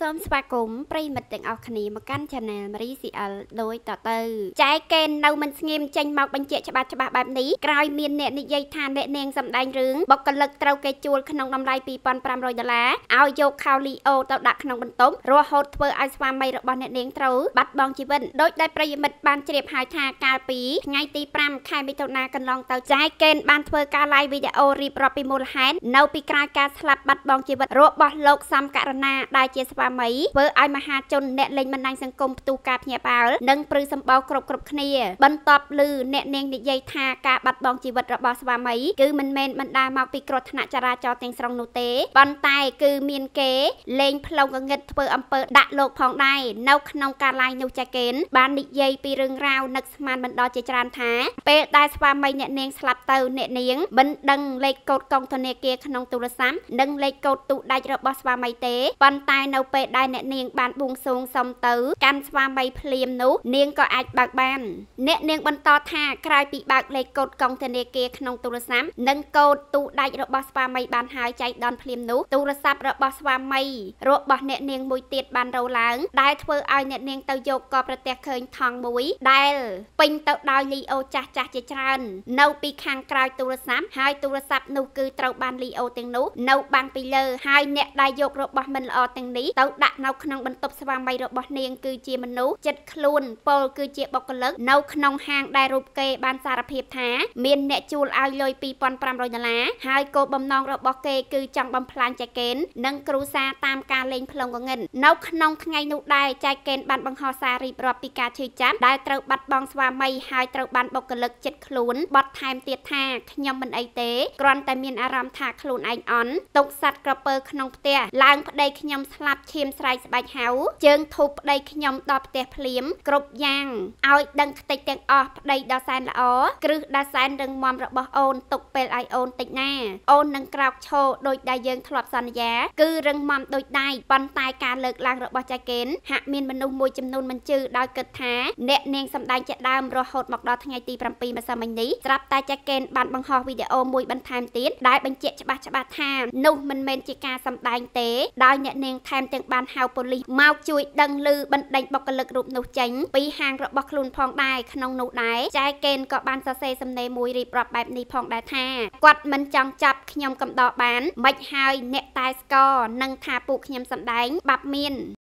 សូមស្វាគមន៍ប្រិមិត្តទាំងអស់គ្នាមកកាន់ Channel Marie CL ដូចតទៅចែកកេននៅមិនស្ងៀមចេញមកបញ្ជាក់ច្បាស់ច្បាស់បែបនេះក្រោយមានអ្នកនិយាយថាអ្នកនាងសម្ដែងរឿងបុគ្គលិកត្រូវគេជួលក្នុងតម្លៃ2500ដុល្លារឲ្យយកខោលីអូទៅដាក់ក្នុងបន្ទប់រហូតធ្វើឲ្យស្វាមីរបស់អ្នកនាងត្រូវបាត់បង់ជីវិតដោយដែលប្រិមិត្តបានជ្រាបហើយថាកាលពីថ្ងៃទី5ខែមិថុនាកន្លងទៅចែកកេនបានធ្វើការ live វីដេអូរៀបរាប់ពីមូលហេតុនៅពីក្រោយការស្លាប់បាត់បង់ជីវិត របស់លោកសំករណាដែលជាស្វាអាមីធ្វើឲ្យមហាជនអ្នកលេងបណ្ដាញសង្គមផ្ទុះការភ្ញាក់ផ្អើលនិងព្រឺសម្បោគ្រប់គ្រប់គ្នា បន្ទាប់ឮអ្នកនាងនិយាយថាការបាត់បង់ជីវិតរបស់ស្វាមីគឺមិនមែនបណ្ដាលមកពីគ្រោះថ្នាក់ចរាចរណ៍ទាំងស្រុងនោះទេប៉ុន្តែ គឺមានគេ លេងផ្លូវងងឹតធ្វើអំពើដាក់លោកផងដែរនៅក្នុងការឡាយនោះចាកេនបាននិយាយពីរឿងរ៉ាវនឹកស្មានមិនដល់ជាច្រើនថាពេលដែលស្វាមីអ្នកនាងស្លាប់ទៅអ្នកនាងមិនដឹងលេខកូដកងធនាគារក្នុងទូរស័ព្ទនិងលេខកូដទូដាច់របស់ស្វាមីទេប៉ុន្តែនៅពេលពេលដែលអ្នកនាង បានបួងសួងសុំទៅ កាន់ស្វាមីភ្លាមនោះនាងក៏អាចបើកបាន អ្នកនាង បន្តថាក្រោយពីបើកលេខកូដកងធនាគារក្នុងទូរស័ព្ទនិងកូដទូដាច់របស់ស្វាមីបានហើយចៃដន្យភ្លាមនោះទូរស័ព្ទរបស់ស្វាមីរបស់អ្នកនាងមួយទៀតបានរោឡើង ដែលធ្វើឲ្យអ្នកនាងទៅយកក៏ប្រទះឃើញថងមួយដែលពេញទៅដោយលីអូចាស់ចាស់ជាច្រើននៅពីខាងក្រោយទូរស័ព្ទហើយទូរស័ព្ទនោះគឺត្រូវបានលីអូទាំងនោះ នៅ បាំងពីលើហើយអ្នកដែលយករបស់មិនល្អទាំងនេះទៅត្រូវដាក់នៅក្នុងបន្ទប់ស្វាមីរបស់នាងគឺជាមនុស្សចិត្តខ្លួន ពលគឺជាបុគ្គលិកនៅក្នុងហាងដែលរូបគេបានសារភាពថា មានអ្នកជួលឲ្យលុយ2500ដុល្លារហើយគោលបំណងរបស់គេគឺចង់បំផ្លាញចែកកេននិងគ្រូសាតាមការលេងផ្លុំកងិននៅក្នុងថ្ងៃនោះដែរចែកកេនបានបង្ហោះសាររៀបរាប់ពីការឈឺចាប់ដែលត្រូវបាត់បង់ស្វាមីហើយត្រូវបានបុគ្គលិកចិត្តខ្លួន បត់ថែមទៀតថាខ្ញុំមិនអីទេគ្រាន់តែមានអារម្មណ៍ថាខ្លួនឯងអន់ទុកសัตว์ក្រពើក្នុងផ្ទះឡើងប្តីខ្ញុំស្លាប់ឈាមស្រែកស្បែកហៅជើងធូបប្តីខ្ញុំដល់ផ្ទះភ្លាមគ្រប់យ៉ាងឲ្យដឹងខ្ទេចទាំងអស់ប្តីដល់សែនល្អគ្រឹះដល់សែនរឹងមាំរបស់អូនទុកពេលឲ្យអូនតិចណាអូននឹងក្រោកឈរដោយដែលយើងធ្លាប់សន្យាគឺរឹងមាំដោយដៃប៉ុន្តែការលើកឡើងរបស់ចៃកេនហាក់មានមនុស្សមួយចំនួនមិនជឿដោយគិតថាអ្នកនាងសម្ដែងជាដើមរហូតមកដល់ថ្ងៃទី7ម្សិលមិញនេះស្រាប់តែចៃកេនបានបង្ហោះវីដេអូមួយបន្ថែមទៀតដែលបញ្ជាក់ច្បាស់ច្បាស់ថានោះមិនមែនជាការសម្ដែងទេដោយអ្នកនាងថែមទាំងបានហៅប៉ូលីសមកជួយ ដឹងឮបណ្ដេញបុគ្គលិករូបនោះចេញពីហាងរបស់ខ្លួនផងដែរក្នុងនោះដែរចែកេនក៏បានសរសេរសំណេរមួយរៀបរាប់បែបនេះផងដែរថាគាត់មិនចង់ចាប់ខ្ញុំកំដរបាន មិនហើយអ្នកតែស្គរនឹងថាពួកខ្ញុំសម្ដែង បាប់មាន